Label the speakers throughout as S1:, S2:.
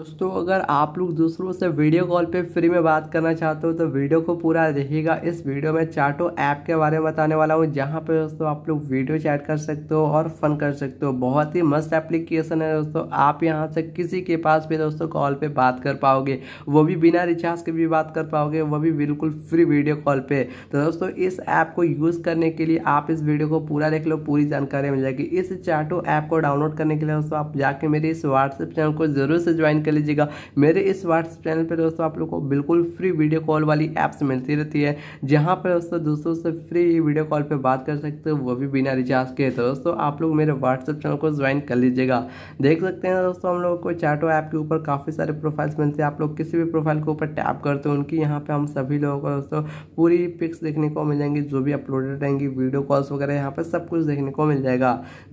S1: दोस्तों अगर आप लोग दूसरों से वीडियो कॉल पे फ्री में बात करना चाहते हो तो वीडियो को पूरा देखिएगा इस वीडियो में चाटो ऐप के बारे में बताने वाला हूँ जहाँ पे दोस्तों आप लोग वीडियो चैट कर सकते हो और फन कर सकते हो बहुत ही मस्त एप्लीकेशन है दोस्तों आप यहाँ से किसी के पास भी दोस्तों कॉल पर बात कर पाओगे वो भी बिना रिचार्ज के भी बात कर पाओगे वो भी बिल्कुल फ्री वीडियो कॉल पर तो दोस्तों इस ऐप को यूज़ करने के लिए आप इस वीडियो को पूरा देख लो पूरी जानकारी मिल जाएगी इस चाटो ऐप को डाउनलोड करने के लिए दोस्तों आप जाके मेरे इस व्हाट्सएप चैनल को जरूर से ज्वाइन कर लीजिएगा मेरे इस व्हाट्सएप चैनल पर दोस्तों आप लोग को बिल्कुल फ्री वीडियो कॉल वाली ऐप्स मिलती रहती है जहाँ पर दोस्तों दोस्तों से फ्री वीडियो कॉल पर बात कर सकते हो वो भी बिना रिचार्ज के तो दोस्तों आप लोग मेरे व्हाट्सएप चैनल को ज्वाइन कर लीजिएगा देख सकते हैं दोस्तों हम लोगों को चैटो ऐप के ऊपर काफ़ी सारे प्रोफाइल्स मिलते हैं आप लोग किसी भी प्रोफाइल के ऊपर टैप करते हो उनकी यहाँ पे हम सभी लोगों को दोस्तों पूरी पिक्स देखने को मिल जाएंगी जो भी अपलोडेड रहेंगी वीडियो कॉल्स वगैरह यहाँ पर सब कुछ देखने को मिल जाएगा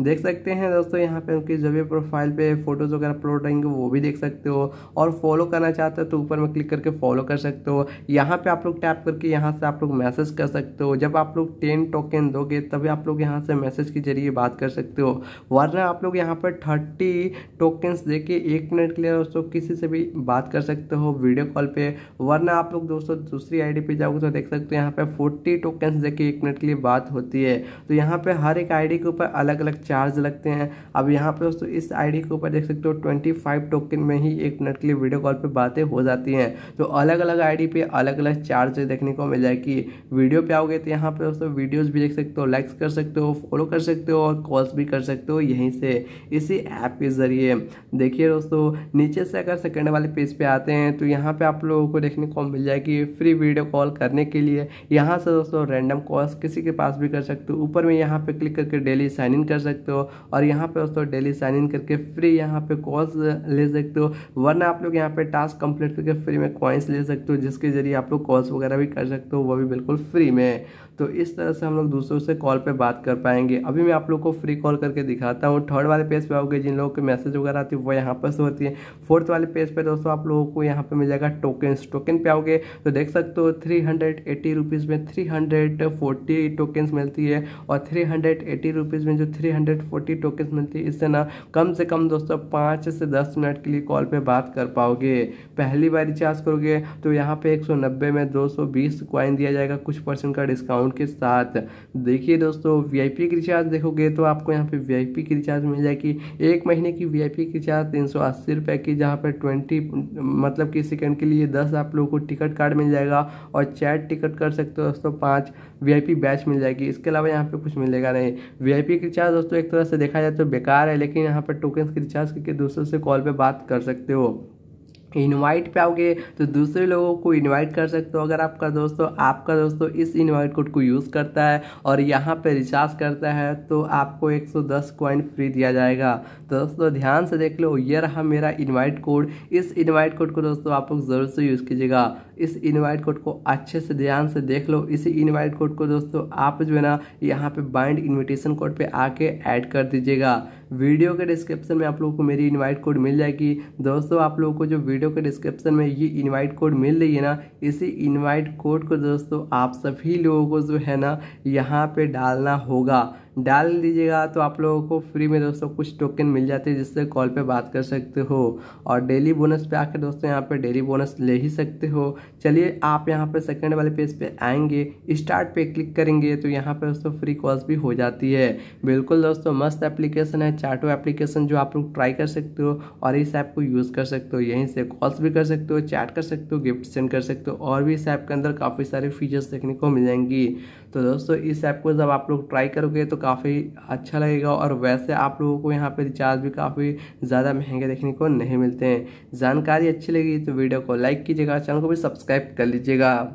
S1: देख सकते हैं दोस्तों यहाँ पे उनकी जो भी प्रोफाइल पे फोटोज़ वगैरह अपलोड रहेंगे वो भी देख सकते सकते हो और फॉलो करना चाहते हो तो ऊपर में क्लिक करके फॉलो कर सकते हो यहाँ पे आप लोग टैप करके यहाँ से आप लोग मैसेज कर सकते हो जब आप लोग टेन टोकन दोगे तभी आप लोग यहाँ से मैसेज के जरिए बात कर सकते हो वरना आप लोग यहाँ पर थर्टी टोकन्स दे के एक मिनट के लिए दोस्तों किसी से भी बात कर सकते हो वीडियो कॉल पर वरना आप लोग दोस्तों दूसरी आई पे जाओगे तो देख सकते हो यहाँ पे फोर्टी टोकन्स दे के एक मिनट के लिए बात होती है तो यहाँ पे हर एक आई के ऊपर अलग अलग चार्ज लगते हैं अब यहाँ पे दोस्तों इस आई के ऊपर देख सकते हो ट्वेंटी फाइव टोकन में ही ही एक मिनट के लिए वीडियो कॉल पर बातें हो जाती हैं तो अलग अलग आई पे अलग अलग चार्ज देखने को मिल जाएगी वीडियो पे आओगे तो यहाँ पे दोस्तों वीडियोज़ भी देख सकते हो लाइक्स कर सकते हो फॉलो कर सकते हो और कॉल्स भी कर सकते हो यहीं से इसी ऐप के ज़रिए देखिए दोस्तों नीचे से अगर सेकेंड वाले पेज पे आते हैं तो यहाँ पे आप लोगों को देखने को मिल जाएगी फ्री वीडियो कॉल करने के लिए यहाँ से दोस्तों रैंडम कॉल्स किसी के पास भी कर सकते हो ऊपर में यहाँ पे क्लिक करके डेली साइन इन कर सकते हो और यहाँ पे दोस्तों डेली साइन इन करके फ्री यहाँ पे कॉल्स ले सकते हो वरना आप लोग यहाँ पे टास्क कंप्लीट करके फ्री में कॉइन्स ले सकते हो जिसके जरिए आप लोग कॉल्स वगैरह भी कर सकते हो वो भी बिल्कुल फ्री में तो इस तरह से हम लोग दूसरों से कॉल पे बात कर पाएंगे अभी मैं आप लोग को फ्री कॉल करके दिखाता हूँ थर्ड वाले पेज पे आओगे जिन लोगों के मैसेज वगैरह आती है वो यहाँ पर से होती है फोर्थ वाले पेज पे दोस्तों आप लोगों को यहाँ पे मिल जाएगा टोकन्स टोकन पे आओगे तो देख सकते हो थ्री हंड्रेड एटी रुपीज़ में थ्री हंड्रेड फोर्टी टोकन्स मिलती है और थ्री हंड्रेड एटी रुपीज़ में जो थ्री हंड्रेड फोर्टी टोकन्स मिलती है इससे ना कम से कम दोस्तों पाँच से दस मिनट के लिए कॉल पे बात कर पाओगे पहली बार रिचार्ज करोगे तो यहाँ पे 190 में 220 क्वाइन दिया जाएगा कुछ परसेंट का डिस्काउंट के साथ देखिए दोस्तों वीआईपी की रिचार्ज देखोगे तो आपको यहाँ पे वीआईपी की रिचार्ज मिल जाएगी एक महीने की वीआईपी की रिचार्ज तीन सौ अस्सी रुपये की जहाँ पर ट्वेंटी मतलब कि सेकेंड के लिए दस आप लोगों को टिकट कार्ड मिल जाएगा और चैट टिकट कर सकते हो दोस्तों पाँच पी बैच मिल जाएगी इसके अलावा यहाँ पर कुछ मिलेगा नहीं वीआईपी की रिचार्ज दोस्तों एक तरह से देखा जाए तो बेकार है लेकिन यहाँ पर टोकन की रिचार्ज करके दूसरों से कॉल पर बात कर सकते सकते हो इनवाइट पे आओगे तो दूसरे लोगों को इनवाइट कर सकते हो अगर आपका दोस्तों आपका दोस्तों इस इनवाइट कोड को यूज़ करता है और यहाँ पे रिचार्ज करता है तो आपको 110 कॉइन फ्री दिया जाएगा तो दोस्तों ध्यान से देख लो ये रहा मेरा इनवाइट कोड इस इनवाइट कोड को दोस्तों आप लोग ज़रूर से यूज़ कीजिएगा इस इन्वाइट कोड को अच्छे से ध्यान से देख लो इसी इन्वाइट कोड को दोस्तों आप जो है ना यहाँ पर बाइंड इन्विटेशन कोड पर आके ऐड कर दीजिएगा वीडियो के डिस्क्रिप्शन में आप लोगों को मेरी इन्वाइट कोड मिल जाएगी दोस्तों आप लोगों को जो वीडियो के डिस्क्रिप्शन में ये इन्वाइट कोड मिल रही है ना इसी इन्वाइट कोड को दोस्तों आप सभी लोगों को जो है ना यहाँ पे डालना होगा डाल दीजिएगा तो आप लोगों को फ्री में दोस्तों कुछ टोकन मिल जाते हैं जिससे कॉल पे बात कर सकते हो और डेली बोनस पे आके दोस्तों यहाँ पे डेली बोनस ले ही सकते हो चलिए आप यहाँ पे सेकंड वाले पेज पे आएंगे स्टार्ट पे क्लिक करेंगे तो यहाँ पे दोस्तों फ्री कॉल्स भी हो जाती है बिल्कुल दोस्तों मस्त एप्लीकेशन है चार्टो एप्लीकेशन जो आप लोग ट्राई कर सकते हो और इस ऐप को यूज़ कर सकते हो यहीं से कॉल्स भी कर सकते हो चैट कर सकते हो गिफ्ट सेंड कर सकते हो और भी इस ऐप के अंदर काफ़ी सारे फीचर्स देखने को मिल जाएंगी तो दोस्तों इस ऐप को जब आप लोग ट्राई करोगे तो काफ़ी अच्छा लगेगा और वैसे आप लोगों को यहाँ पर रिचार्ज भी काफ़ी ज़्यादा महंगे देखने को नहीं मिलते हैं जानकारी अच्छी लगी तो वीडियो को लाइक कीजिएगा चैनल को भी सब्सक्राइब कर लीजिएगा